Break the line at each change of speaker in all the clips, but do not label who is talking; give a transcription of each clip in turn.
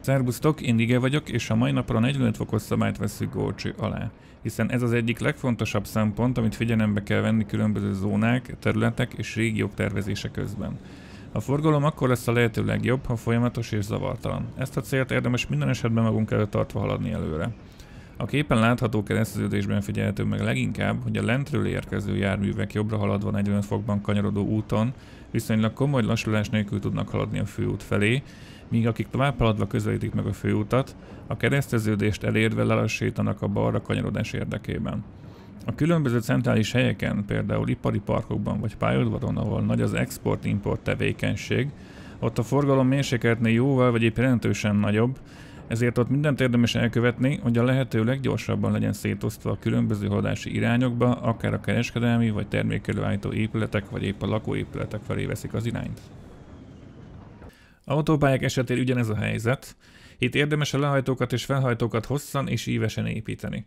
Szerbusztok, Indige vagyok, és a mai napra 45 fokos szabályt veszük górcső alá. Hiszen ez az egyik legfontosabb szempont, amit figyelembe kell venni különböző zónák, területek és régiók tervezése közben. A forgalom akkor lesz a lehető legjobb, ha folyamatos és zavartalan. Ezt a célt érdemes minden esetben magunk előtt tartva haladni előre. A képen látható kereszteződésben figyelhető meg leginkább, hogy a lentről érkező járművek jobbra haladva 45 fokban kanyarodó úton viszonylag komoly lassulás nélkül tudnak haladni a főút felé, míg akik tovább haladva közelítik meg a főutat, a kereszteződést elérve lelassítanak a balra kanyarodás érdekében. A különböző centrális helyeken, például ipari parkokban vagy pályaudvaron, ahol nagy az export-import tevékenység, ott a forgalom mérsékeltnél jóval vagy épp jelentősen nagyobb, ezért ott mindent érdemes elkövetni, hogy a lehető leggyorsabban legyen szétosztva a különböző haladási irányokba, akár a kereskedelmi vagy termékelőállító épületek vagy épp a lakóépületek felé veszik az irányt. Autópályák esetén ugyanez a helyzet. Itt érdemes a lehajtókat és felhajtókat hosszan és ívesen építeni.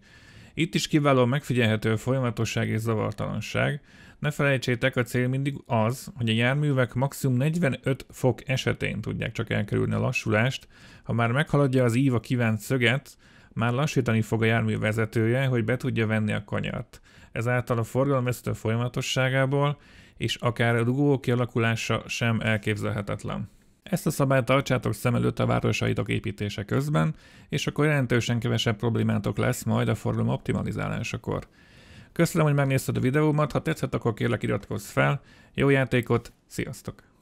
Itt is kiváló megfigyelhető a folyamatosság és zavartalanság. Ne felejtsétek, a cél mindig az, hogy a járművek maximum 45 fok esetén tudják csak elkerülni a lassulást. Ha már meghaladja az íva kívánt szöget, már lassítani fog a jármű vezetője, hogy be tudja venni a kanyart. Ezáltal a forgalom ösztő folyamatosságából és akár a dugó kialakulása sem elképzelhetetlen. Ezt a szabályt tartsátok szem előtt a városaitok építése közben, és akkor jelentősen kevesebb problémátok lesz majd a forgalom optimalizálásakor. Köszönöm, hogy megnézted a videómat, ha tetszett, akkor kérlek iratkozz fel. Jó játékot, sziasztok!